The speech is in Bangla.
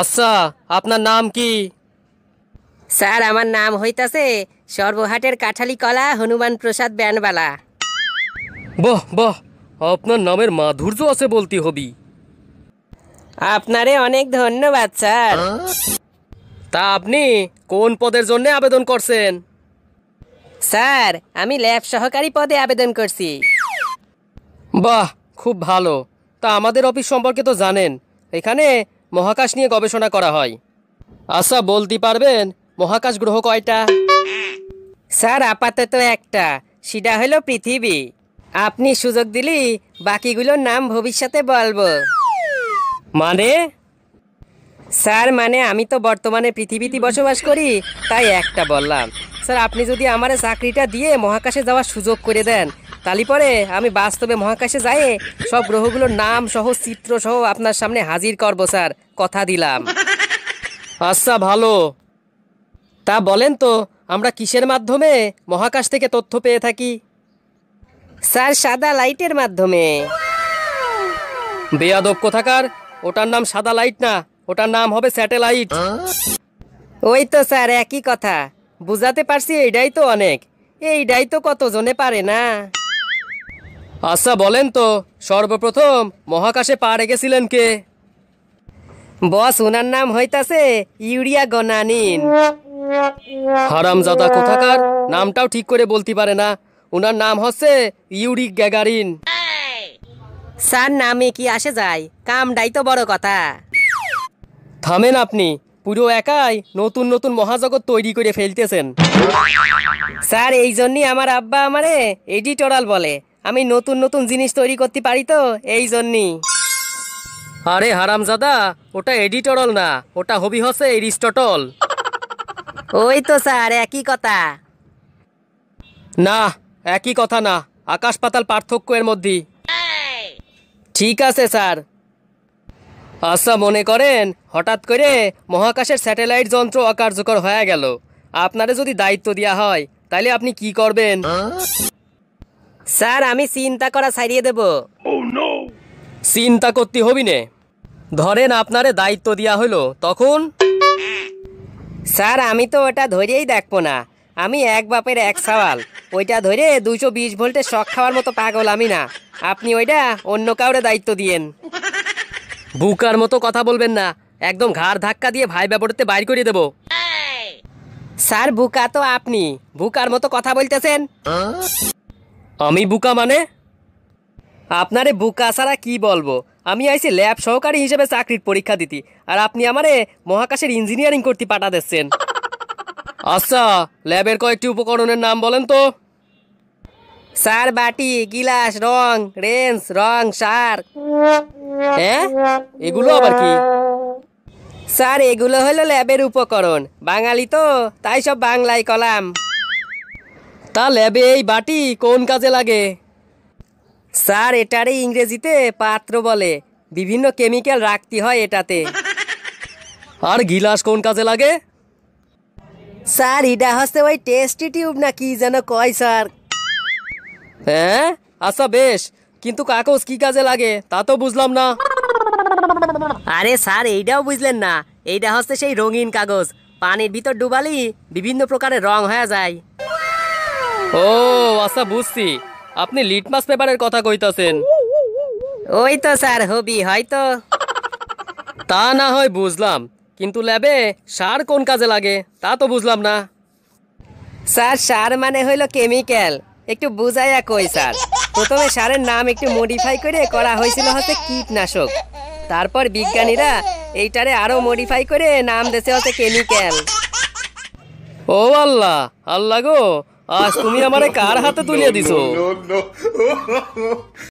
আচ্ছা আপনার নাম কি স্যার আমার নাম হইতাছে সর্বহাটের কাঠালি কলা হনুমান প্রসাদ ব্যানবালা বাহ বাহ আপনার নামের মাধুর্য আছে বলতে হবি আপনারে অনেক ধন্যবাদ স্যার তা আপনি কোন পদের জন্য আবেদন করছেন স্যার আমি ল্যাব সহকারী পদে আবেদন করছি বাহ খুব ভালো তা আমাদের অফিস সম্পর্কে তো জানেন এখানে মহাকাশ নিয়ে গবেষণা করা হয় আচ্ছা বলতে পারবেন মহাকাশ গ্রহ কয়টা স্যার আপাতত একটা সেটা হলো পৃথিবী আপনি সুযোগ দিলি বাকিগুলোর নাম ভবিষ্যতে বলবো মানে স্যার মানে আমি তো বর্তমানে পৃথিবীতে বসবাস করি তাই একটা বললাম স্যার আপনি যদি আমার চাকরিটা দিয়ে মহাকাশে যাওয়ার সুযোগ করে দেন তালি পরে আমি বাস্তবে মহাকাশে যাই সব গ্রহগুলোর নাম সহ চিত্র সহ আপনার সামনে হাজির করব স্যার কথা দিলাম আচ্ছা ভালো তা বলেন তো আমরা কিসের মাধ্যমে মহাকাশ থেকে তথ্য পেয়ে থাকি স্যার সাদা লাইটের মাধ্যমে বেয়াদব কোথাকার ওটার নাম সাদা লাইট না ওটার নাম হবে স্যাটেলাইট ওই তো স্যার একই কথা বুঝাতে পারছি এইটাই তো অনেক এইটাই তো কতজনে পারে না আচ্ছা বলেন তো সর্বপ্রথম মহাকাশে পা রেখেছিলেন কে বস ওনার নাম হইতাছে ইউরিয়া গনানিন জাদা কোথাকার নামটাও ঠিক করে বলতে পারে না ওনার নাম হচ্ছে ইউরিক গ্যাগারিন স্যার নামে কি আসে যায় কামডাই তো বড় কথা থামেন আপনি পুরো একাই নতুন নতুন মহাজগৎ তৈরি করে ফেলতেছেন স্যার এই জন্যই আমার আব্বা আমারে এডিটরাল বলে আমি নতুন নতুন জিনিস তৈরি করতে পারি তো এই জন্যই আরে হারামজাদা ওটা এডিটরল না ওটা হবি হচ্ছে এরিস্টটল ওই তো স্যার একই কথা না একই কথা না আকাশ পাতাল পার্থক্য এর মধ্যে ঠিক আছে স্যার আচ্ছা মনে করেন হঠাৎ করে মহাকাশের স্যাটেলাইট যন্ত্র অকার্যকর হয়ে গেল আপনারে যদি দায়িত্ব দেওয়া হয় তাহলে আপনি কি করবেন স্যার আমি চিন্তা করা ছাড়িয়ে দেব oh, চিন্তা করতে হবি নে ধরেন আপনারে দায়িত্ব দেওয়া হলো তখন স্যার আমি তো ওটা ধরেই দেখবো না আমি এক বাপের এক সওয়াল ওইটা ধরে দুশো বিশ ভোল্টের শখ খাওয়ার মতো পাগল আমি না আপনি ওইটা অন্য কাউরে দায়িত্ব দিয়েন বুকার মতো কথা বলবেন না একদম ঘাড় ধাক্কা দিয়ে ভাই ব্যাপারতে বাইর করে দেব স্যার বুকা তো আপনি বুকার মতো কথা বলতেছেন আমি বুকা মানে আপনারে বুকা ছাড়া কি বলবো আমি আইসি ল্যাব সহকারী হিসেবে চাকরির পরীক্ষা দিতি আর আপনি আমারে মহাকাশের ইঞ্জিনিয়ারিং করতে পাঠা দিচ্ছেন আচ্ছা ল্যাবের কয়েকটি উপকরণের নাম বলেন তো সার বাটি গিলাস রং রেঞ্জ রং সার হ্যাঁ এগুলো আবার কি স্যার এগুলো হলো ল্যাবের উপকরণ বাঙালি তো তাই সব বাংলায় কলাম তা ল্যাবে এই বাটি কোন কাজে লাগে স্যার এটারে ইংরেজিতে পাত্র বলে বিভিন্ন কেমিক্যাল রাখতে হয় এটাতে আর গিলাস কোন কাজে লাগে স্যার এটা হচ্ছে ওই টেস্টি টিউব না কি যেন কয় স্যার হ্যাঁ আচ্ছা বেশ কিন্তু কাগজ কি কাজে লাগে তা তো বুঝলাম না আরে স্যার এইটাও বুঝলেন না এইটা হচ্ছে সেই রঙিন কাগজ পানির ভিতর ডুবালি বিভিন্ন প্রকারের রং হয়ে যায় ও আচ্ছা বুঝছি আপনি লিটমাস পেপারের কথা কইতাছেন ওই তো স্যার হবি হয়তো তা না হয় বুঝলাম কিন্তু ল্যাবে সার কোন কাজে লাগে তা তো বুঝলাম না স্যার সার মানে হইলো কেমিক্যাল একটু বুঝাইয়া কই স্যার প্রথমে সারের নাম একটু মডিফাই করে করা হয়েছিল হচ্ছে কীটনাশক তারপর বিজ্ঞানীরা এইটারে আরও মডিফাই করে নাম দেশে হচ্ছে কেমিক্যাল ও আল্লাহ আল্লাহ গো আজ তুমি আমার কার হাতে তুলিয়ে দিছো